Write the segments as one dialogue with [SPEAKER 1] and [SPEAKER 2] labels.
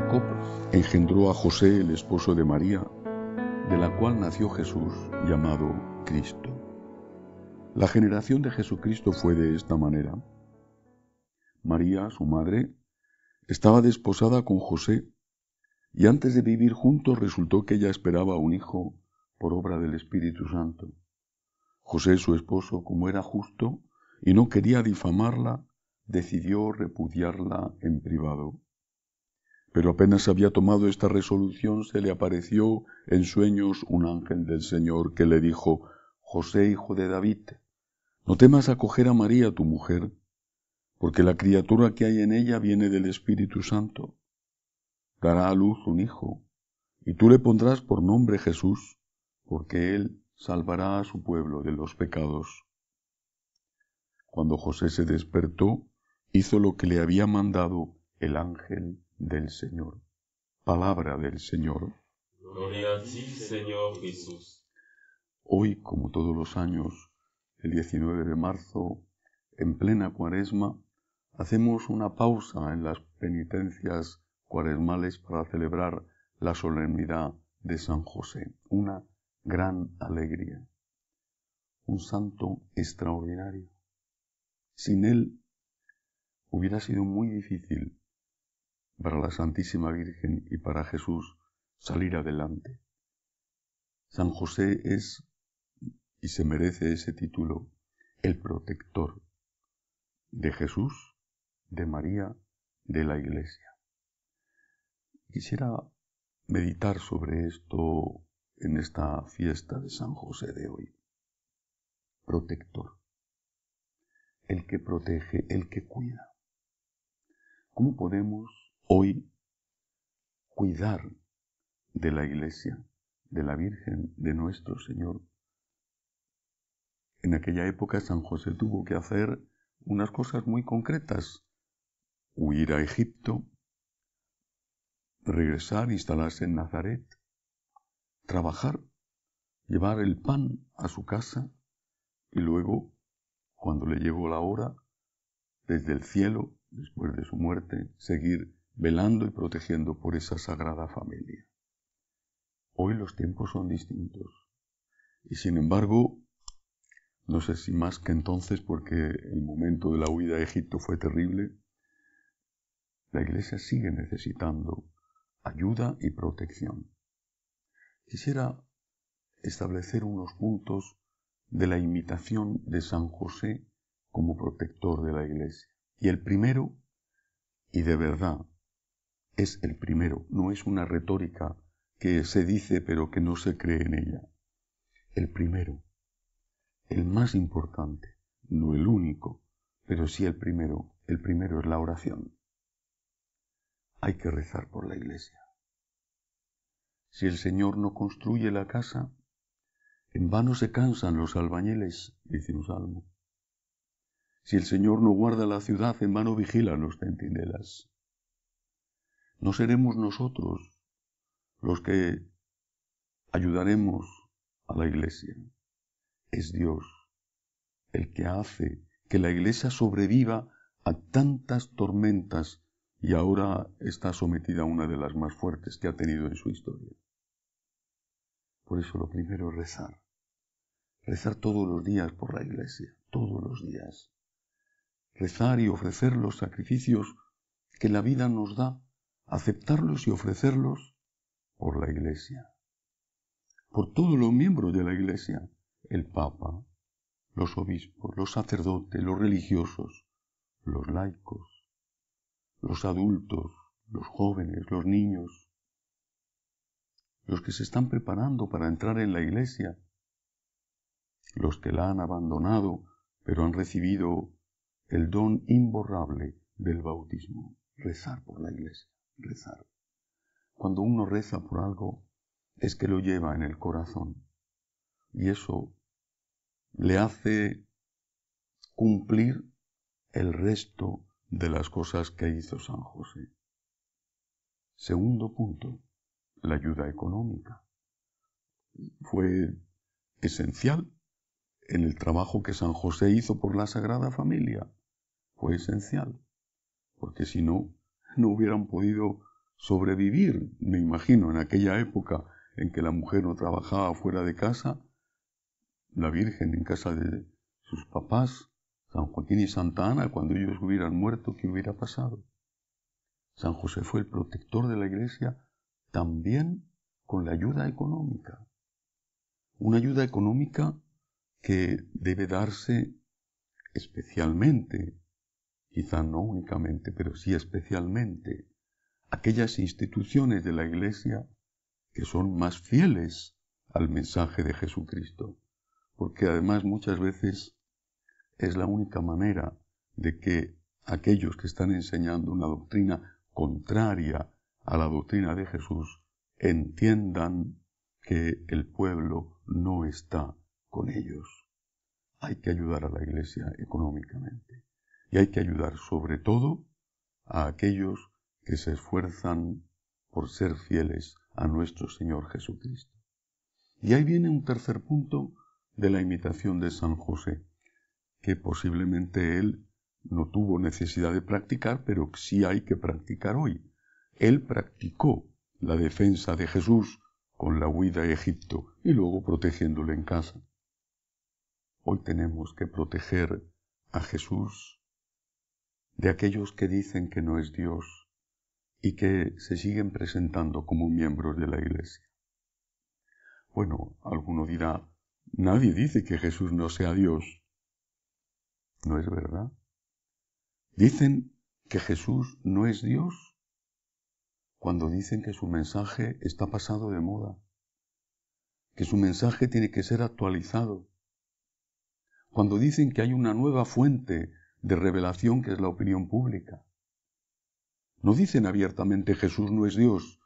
[SPEAKER 1] Jacob engendró a José, el esposo de María, de la cual nació Jesús, llamado Cristo. La generación de Jesucristo fue de esta manera. María, su madre, estaba desposada con José, y antes de vivir juntos resultó que ella esperaba un hijo por obra del Espíritu Santo. José, su esposo, como era justo y no quería difamarla, decidió repudiarla en privado. Pero apenas había tomado esta resolución, se le apareció en sueños un ángel del Señor que le dijo, José, hijo de David, no temas acoger a María, tu mujer, porque la criatura que hay en ella viene del Espíritu Santo. Dará a luz un hijo, y tú le pondrás por nombre Jesús, porque él salvará a su pueblo de los pecados. Cuando José se despertó, hizo lo que le había mandado el ángel del Señor. Palabra del Señor. Gloria a ti, Señor Jesús. Hoy, como todos los años, el 19 de marzo, en plena cuaresma, hacemos una pausa en las penitencias cuaresmales para celebrar la solemnidad de San José. Una gran alegría. Un santo extraordinario. Sin él hubiera sido muy difícil para la Santísima Virgen y para Jesús salir adelante. San José es, y se merece ese título, el protector de Jesús, de María, de la Iglesia. Quisiera meditar sobre esto en esta fiesta de San José de hoy. Protector. El que protege, el que cuida. ¿Cómo podemos hoy cuidar de la iglesia, de la Virgen, de nuestro Señor. En aquella época San José tuvo que hacer unas cosas muy concretas. Huir a Egipto, regresar, instalarse en Nazaret, trabajar, llevar el pan a su casa y luego, cuando le llegó la hora, desde el cielo, después de su muerte, seguir velando y protegiendo por esa sagrada familia. Hoy los tiempos son distintos y sin embargo, no sé si más que entonces porque el momento de la huida a Egipto fue terrible, la Iglesia sigue necesitando ayuda y protección. Quisiera establecer unos puntos de la imitación de San José como protector de la Iglesia. Y el primero, y de verdad, es el primero, no es una retórica que se dice pero que no se cree en ella. El primero, el más importante, no el único, pero sí el primero. El primero es la oración. Hay que rezar por la iglesia. Si el Señor no construye la casa, en vano se cansan los albañiles, dice un salmo. Si el Señor no guarda la ciudad, en vano vigilan los centinelas. No seremos nosotros los que ayudaremos a la iglesia. Es Dios el que hace que la iglesia sobreviva a tantas tormentas y ahora está sometida a una de las más fuertes que ha tenido en su historia. Por eso lo primero es rezar. Rezar todos los días por la iglesia, todos los días. Rezar y ofrecer los sacrificios que la vida nos da aceptarlos y ofrecerlos por la Iglesia, por todos los miembros de la Iglesia, el Papa, los obispos, los sacerdotes, los religiosos, los laicos, los adultos, los jóvenes, los niños, los que se están preparando para entrar en la Iglesia, los que la han abandonado pero han recibido el don imborrable del bautismo, rezar por la Iglesia rezar. Cuando uno reza por algo, es que lo lleva en el corazón. Y eso le hace cumplir el resto de las cosas que hizo San José. Segundo punto, la ayuda económica. Fue esencial en el trabajo que San José hizo por la Sagrada Familia. Fue esencial, porque si no, no hubieran podido sobrevivir, me imagino, en aquella época en que la mujer no trabajaba fuera de casa, la Virgen en casa de sus papás, San Joaquín y Santa Ana, cuando ellos hubieran muerto, ¿qué hubiera pasado? San José fue el protector de la Iglesia también con la ayuda económica. Una ayuda económica que debe darse especialmente quizá no únicamente, pero sí especialmente, aquellas instituciones de la Iglesia que son más fieles al mensaje de Jesucristo, porque además muchas veces es la única manera de que aquellos que están enseñando una doctrina contraria a la doctrina de Jesús entiendan que el pueblo no está con ellos. Hay que ayudar a la Iglesia económicamente y hay que ayudar sobre todo a aquellos que se esfuerzan por ser fieles a nuestro Señor Jesucristo. Y ahí viene un tercer punto de la imitación de San José, que posiblemente él no tuvo necesidad de practicar, pero sí hay que practicar hoy. Él practicó la defensa de Jesús con la huida a Egipto y luego protegiéndole en casa. Hoy tenemos que proteger a Jesús de aquellos que dicen que no es Dios y que se siguen presentando como miembros de la Iglesia. Bueno, alguno dirá, nadie dice que Jesús no sea Dios. ¿No es verdad? Dicen que Jesús no es Dios cuando dicen que su mensaje está pasado de moda, que su mensaje tiene que ser actualizado, cuando dicen que hay una nueva fuente de revelación que es la opinión pública. No dicen abiertamente Jesús no es Dios.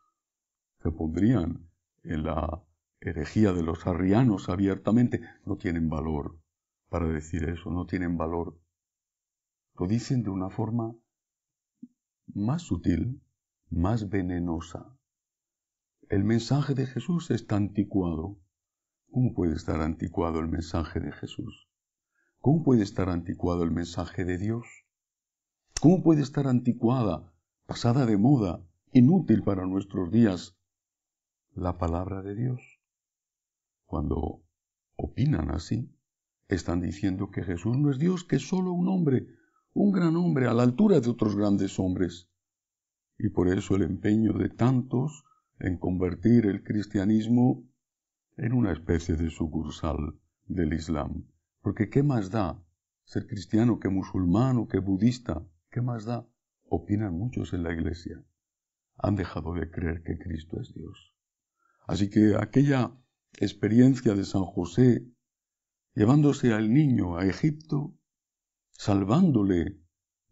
[SPEAKER 1] Se pondrían en la herejía de los arrianos abiertamente. No tienen valor para decir eso, no tienen valor. Lo dicen de una forma más sutil, más venenosa. El mensaje de Jesús está anticuado. ¿Cómo puede estar anticuado el mensaje de Jesús? ¿Cómo puede estar anticuado el mensaje de Dios? ¿Cómo puede estar anticuada, pasada de moda, inútil para nuestros días, la palabra de Dios? Cuando opinan así, están diciendo que Jesús no es Dios, que es solo un hombre, un gran hombre a la altura de otros grandes hombres. Y por eso el empeño de tantos en convertir el cristianismo en una especie de sucursal del Islam porque ¿qué más da ser cristiano que musulmán o que budista? ¿Qué más da? Opinan muchos en la iglesia. Han dejado de creer que Cristo es Dios. Así que aquella experiencia de San José llevándose al niño a Egipto, salvándole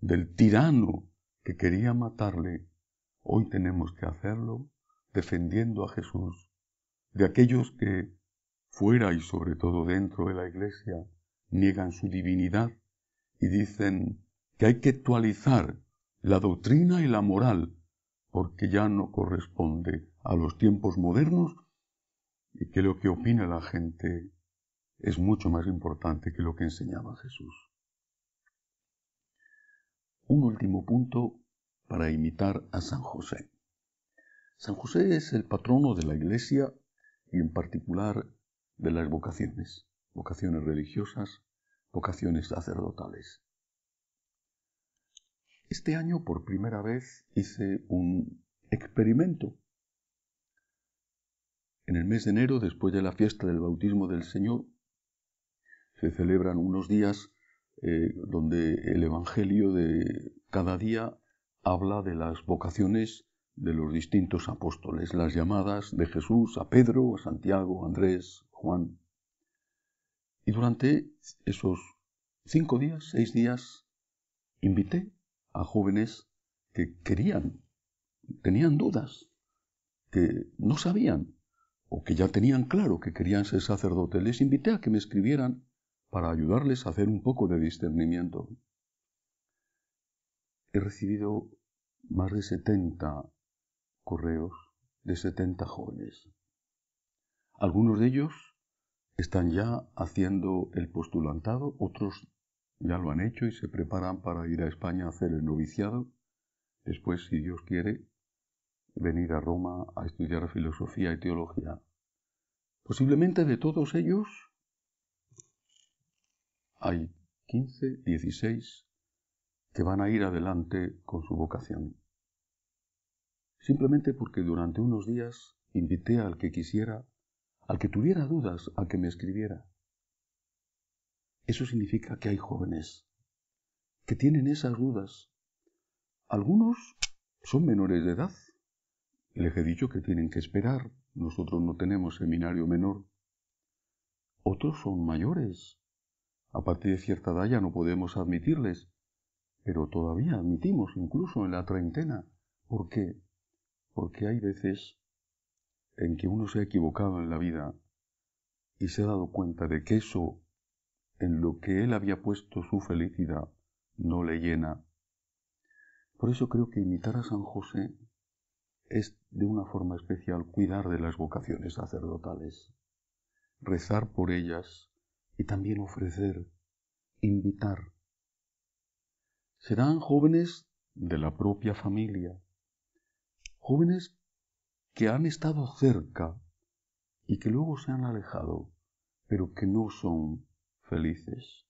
[SPEAKER 1] del tirano que quería matarle, hoy tenemos que hacerlo defendiendo a Jesús de aquellos que fuera y sobre todo dentro de la iglesia niegan su divinidad y dicen que hay que actualizar la doctrina y la moral porque ya no corresponde a los tiempos modernos y que lo que opina la gente es mucho más importante que lo que enseñaba Jesús. Un último punto para imitar a San José. San José es el patrono de la Iglesia y en particular de las vocaciones, vocaciones religiosas vocaciones sacerdotales. Este año por primera vez hice un experimento. En el mes de enero, después de la fiesta del bautismo del Señor, se celebran unos días eh, donde el Evangelio de cada día habla de las vocaciones de los distintos apóstoles, las llamadas de Jesús a Pedro, a Santiago, a Andrés, Juan. Y durante esos cinco días, seis días, invité a jóvenes que querían, tenían dudas, que no sabían o que ya tenían claro que querían ser sacerdotes. Les invité a que me escribieran para ayudarles a hacer un poco de discernimiento. He recibido más de 70 correos de 70 jóvenes. Algunos de ellos están ya haciendo el postulantado, otros ya lo han hecho y se preparan para ir a España a hacer el noviciado. Después, si Dios quiere, venir a Roma a estudiar filosofía y teología. Posiblemente de todos ellos hay 15, 16 que van a ir adelante con su vocación. Simplemente porque durante unos días invité al que quisiera al que tuviera dudas, al que me escribiera. Eso significa que hay jóvenes que tienen esas dudas. Algunos son menores de edad. Les he dicho que tienen que esperar. Nosotros no tenemos seminario menor. Otros son mayores. A partir de cierta edad ya no podemos admitirles, pero todavía admitimos, incluso en la treintena. ¿Por qué? Porque hay veces en que uno se ha equivocado en la vida y se ha dado cuenta de que eso en lo que él había puesto su felicidad no le llena. Por eso creo que imitar a San José es de una forma especial cuidar de las vocaciones sacerdotales, rezar por ellas y también ofrecer, invitar. Serán jóvenes de la propia familia, jóvenes que han estado cerca y que luego se han alejado, pero que no son felices.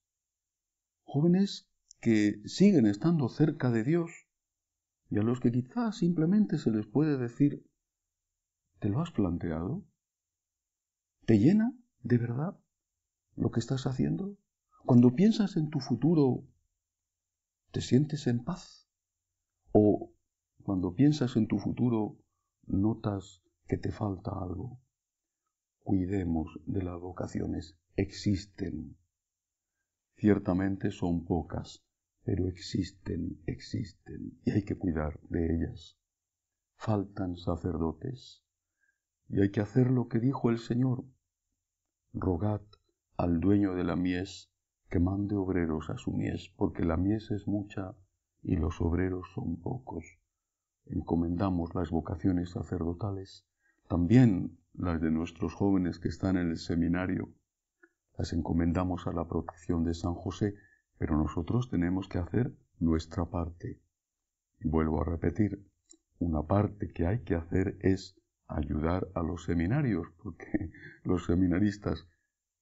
[SPEAKER 1] Jóvenes que siguen estando cerca de Dios y a los que quizás simplemente se les puede decir, ¿te lo has planteado? ¿Te llena de verdad lo que estás haciendo? Cuando piensas en tu futuro, ¿te sientes en paz? ¿O cuando piensas en tu futuro, notas que te falta algo. Cuidemos de las vocaciones. Existen. Ciertamente son pocas, pero existen, existen, y hay que cuidar de ellas. Faltan sacerdotes, y hay que hacer lo que dijo el Señor. Rogad al dueño de la mies que mande obreros a su mies, porque la mies es mucha y los obreros son pocos encomendamos las vocaciones sacerdotales, también las de nuestros jóvenes que están en el seminario, las encomendamos a la protección de San José, pero nosotros tenemos que hacer nuestra parte. Y vuelvo a repetir, una parte que hay que hacer es ayudar a los seminarios, porque los seminaristas,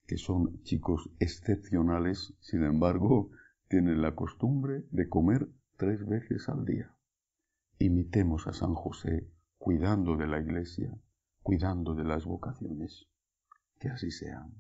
[SPEAKER 1] que son chicos excepcionales, sin embargo, tienen la costumbre de comer tres veces al día imitemos a San José cuidando de la iglesia, cuidando de las vocaciones. Que así sean.